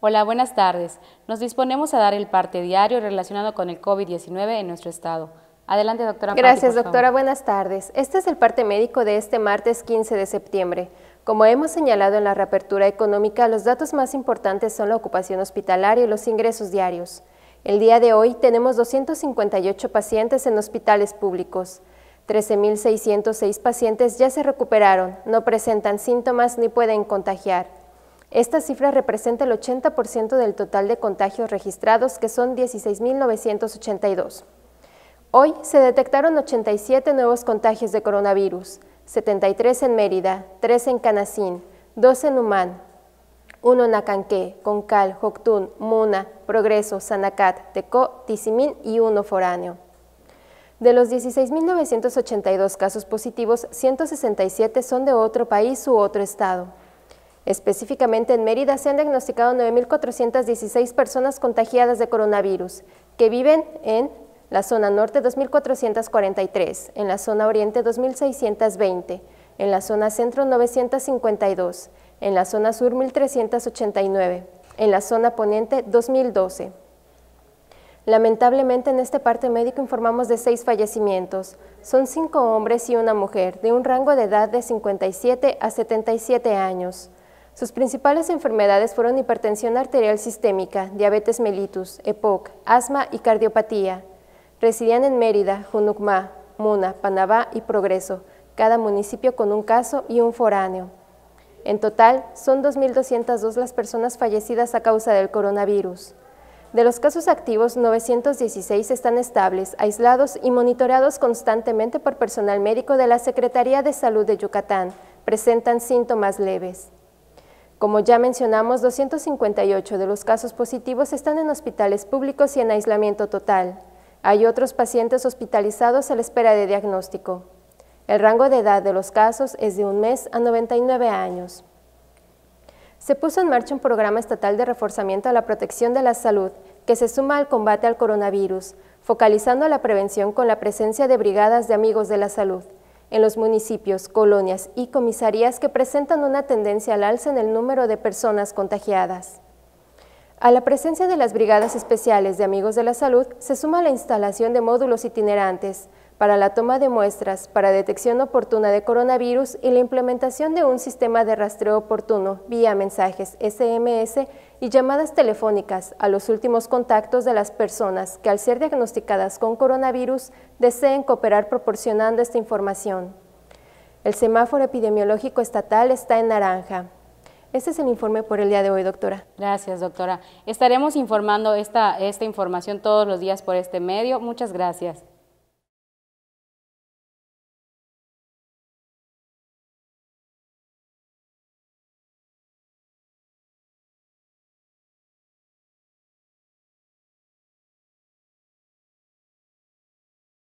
Hola, buenas tardes. Nos disponemos a dar el parte diario relacionado con el COVID-19 en nuestro estado. Adelante, doctora. Gracias, doctora. Buenas tardes. Este es el parte médico de este martes 15 de septiembre. Como hemos señalado en la reapertura económica, los datos más importantes son la ocupación hospitalaria y los ingresos diarios. El día de hoy tenemos 258 pacientes en hospitales públicos. 13.606 pacientes ya se recuperaron, no presentan síntomas ni pueden contagiar. Esta cifra representa el 80% del total de contagios registrados, que son 16.982. Hoy se detectaron 87 nuevos contagios de coronavirus, 73 en Mérida, 3 en Canacín, 2 en Humán, 1 en Acanqué, Concal, Joctún, Muna, Progreso, Sanacat, Tecó, Tizimín y 1 foráneo. De los 16.982 casos positivos, 167 son de otro país u otro estado. Específicamente en Mérida se han diagnosticado 9.416 personas contagiadas de coronavirus que viven en la zona norte 2.443, en la zona oriente 2.620, en la zona centro 952, en la zona sur 1.389, en la zona poniente 2.012. Lamentablemente en este parte médico informamos de seis fallecimientos. Son cinco hombres y una mujer de un rango de edad de 57 a 77 años. Sus principales enfermedades fueron hipertensión arterial sistémica, diabetes mellitus, EPOC, asma y cardiopatía. Residían en Mérida, Junucmá, Muna, Panabá y Progreso, cada municipio con un caso y un foráneo. En total, son 2.202 las personas fallecidas a causa del coronavirus. De los casos activos, 916 están estables, aislados y monitoreados constantemente por personal médico de la Secretaría de Salud de Yucatán. Presentan síntomas leves. Como ya mencionamos, 258 de los casos positivos están en hospitales públicos y en aislamiento total. Hay otros pacientes hospitalizados a la espera de diagnóstico. El rango de edad de los casos es de un mes a 99 años. Se puso en marcha un programa estatal de reforzamiento a la protección de la salud, que se suma al combate al coronavirus, focalizando la prevención con la presencia de brigadas de amigos de la salud en los municipios, colonias y comisarías que presentan una tendencia al alza en el número de personas contagiadas. A la presencia de las brigadas especiales de Amigos de la Salud se suma la instalación de módulos itinerantes, para la toma de muestras, para detección oportuna de coronavirus y la implementación de un sistema de rastreo oportuno vía mensajes SMS y llamadas telefónicas a los últimos contactos de las personas que al ser diagnosticadas con coronavirus deseen cooperar proporcionando esta información. El semáforo epidemiológico estatal está en naranja. Este es el informe por el día de hoy, doctora. Gracias, doctora. Estaremos informando esta, esta información todos los días por este medio. Muchas gracias.